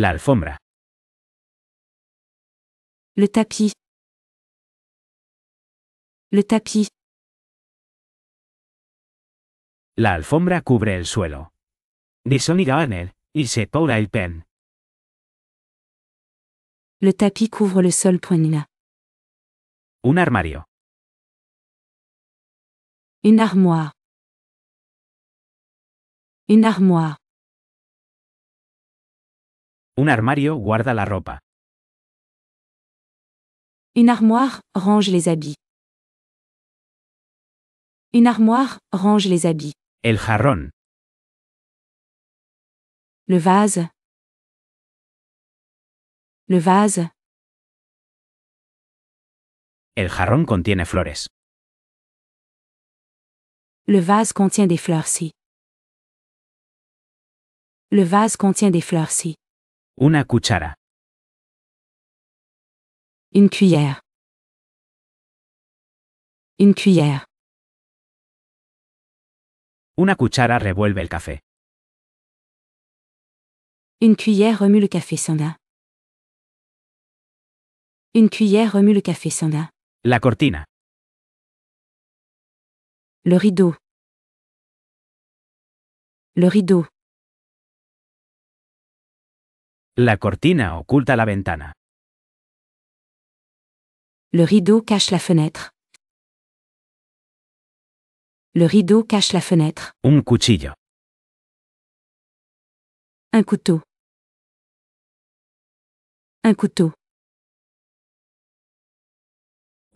La alfombra. Le tapis. Le tapis. La alfombra cubre el suelo. De y anel, il se paula el pen. Le tapis couvre le sol. Nina. Un armario. Une armoire. Une armoire. Un armario guarda la ropa. Une armoire range les habits. Une armoire range les habits. El jarrón. Le vase. Le vase. El jarrón contiene flores. Le vase contient des fleurs-ci. Le vase contient des fleurs si. Una cuchara. Une cuillère. Une cuillère. Une cuchara revuelve le café. Une cuillère remue le café Sanda. Une cuillère remue le café Sanda. La cortina. Le rideau. Le rideau. La cortina occulta la ventana. Le rideau cache la fenêtre. Le rideau cache la fenêtre. Un cuchillo. Un couteau. Un couteau.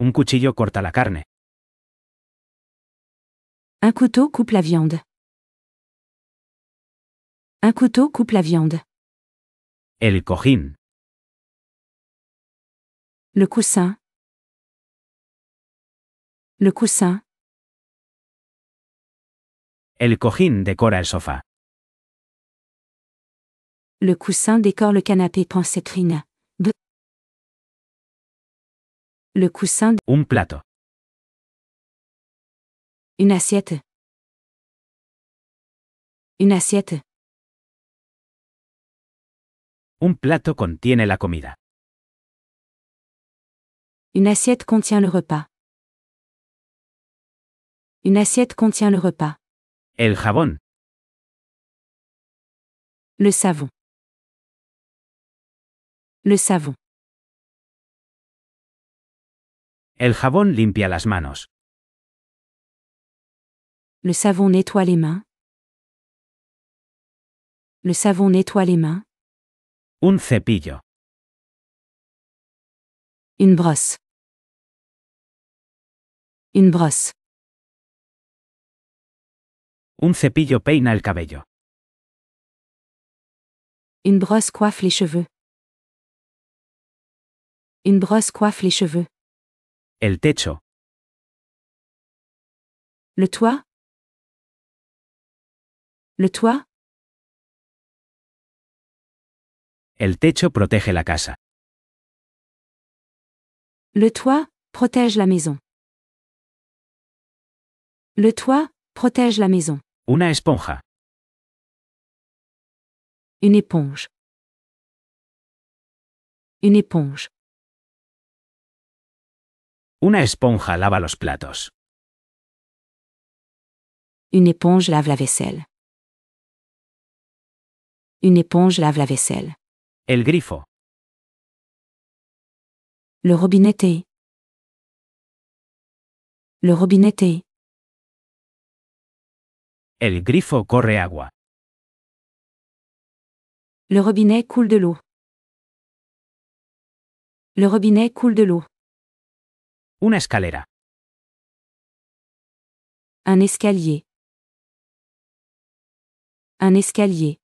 Un cuchillo corta la carne. Un couteau coupe la viande. Un couteau coupe la viande. El cojín. Le coussin. Le coussin. El cojín decora el sofá. Le coussin décore le canapé, pense Trina. Le coussin. Un plato. Une assiette. Une assiette. Un plato contient la comida. Une assiette contient le repas. Une assiette contient le repas. El jabón. Le savon. Le savon. El jabón limpia las manos. Le savon nettoie les mains. Le savon nettoie les mains. Un cepillo. Une brosse. Une brosse. Un cepillo peina el cabello. Une brosse coiffe les cheveux. Une brosse coiffe les cheveux. El techo. Le toit. Le toit. El la casa. Le toit protège la maison. Le toit protège la maison. Una esponja. Une éponge. Une éponge. Una esponja lava los platos. Une éponge lave la vaisselle. Une éponge lave la vaisselle. El grifo. Le robinet Le robinet El grifo corre agua. Le robinet coule de l'eau. Le robinet coule de l'eau. Une escalera. Un escalier. Un escalier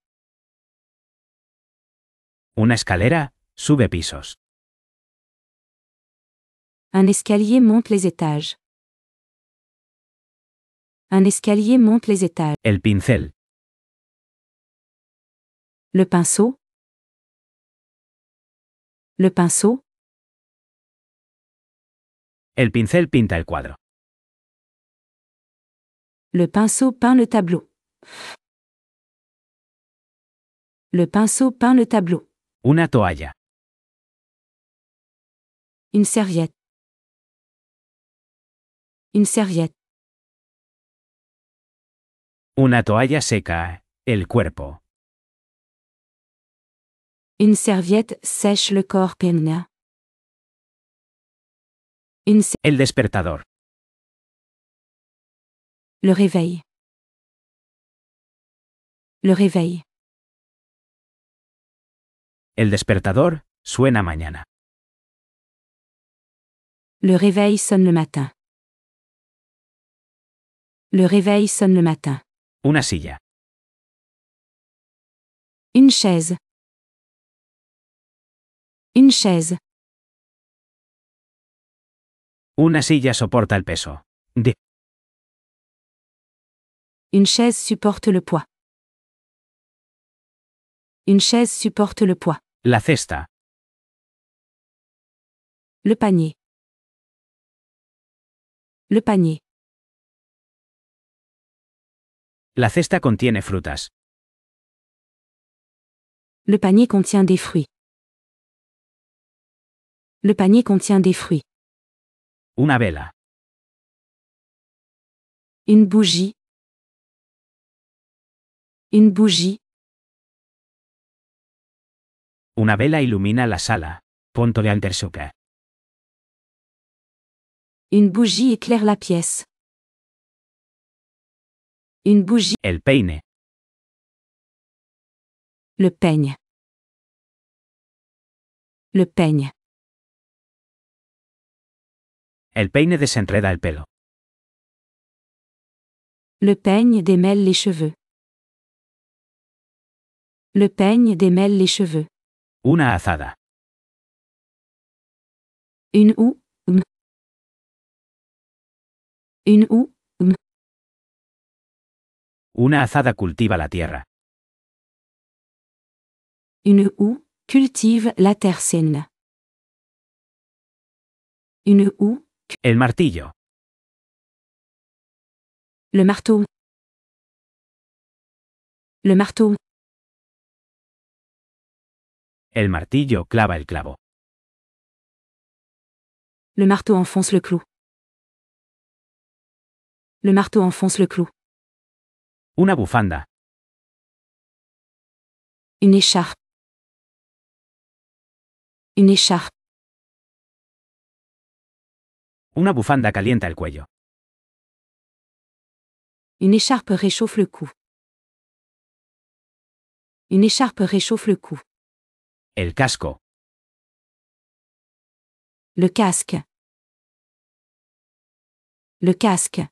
une escalera sube pisos. Un escalier monte les étages. Un escalier monte les étages. El pincel. Le pinceau. Le pinceau. El pincel pinta el cuadro. Le pinceau peint le tableau. Le pinceau peint le tableau. Una toalla. Une serviette. Une serviette. Una toalla seca, el cuerpo. Une serviette sèche le corps, penna. Une se- El despertador. Le réveil. Le réveil. El despertador suena mañana. Le réveil sonne le matin. Le réveil sonne le matin. Una silla. Une chaise. Une chaise. Una silla soporta el peso. De. Une chaise supporte le poids. Une chaise supporte le poids. La cesta. Le panier. Le panier. La cesta contiene frutas. Le panier contient des fruits. Le panier contient des fruits. Una vela. Une bougie. Une bougie une vela ilumina la sala. de Une bougie éclaire la pièce. Une bougie. El peigne. Le peigne. Le peigne. Le peigne. desenreda el pelo. Le peigne démêle les cheveux. Le peigne démêle les cheveux. Una azada. Une Une Una azada cultiva la tierra. Une U cultive la terre Une El martillo. Le marteau. Le marteau. El martillo clava el clavo. Le marteau enfonce le clou. Le marteau enfonce le clou. Una bufanda. Une écharpe. Une écharpe. Una bufanda calienta el cuello. Une écharpe réchauffe le cou. Une écharpe réchauffe le cou. Le casque. Le casque. Le casque.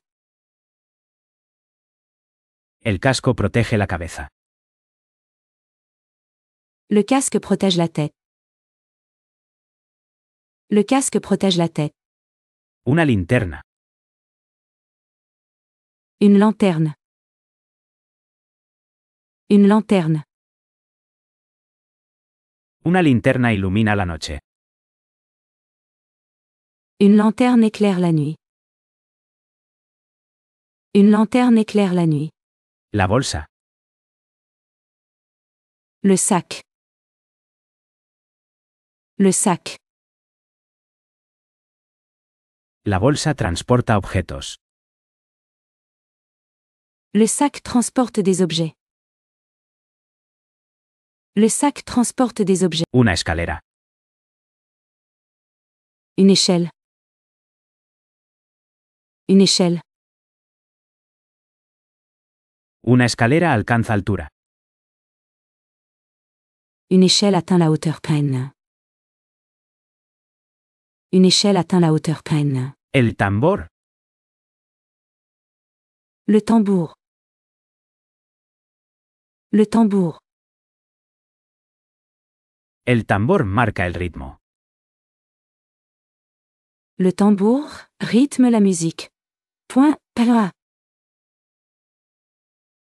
Le casco protège la cabeza. Le casque protège la tête. Le casque protège la tête. Una linterna. Une lanterne. Une lanterne. Una linterna ilumina la noche. Une lanterne éclaire la nuit. Une lanterne éclaire la nuit. La bolsa. Le sac. Le sac. La bolsa transporta objetos. Le sac transporte des objets. Le sac transporte des objets. Une escalera. Une échelle. Une échelle. Une escalera alcanza altura. Une échelle atteint la hauteur pleine. Une échelle atteint la hauteur pleine. El Le tambour. Le tambour. El tambour marca el rythme. Le tambour rythme la musique. Point,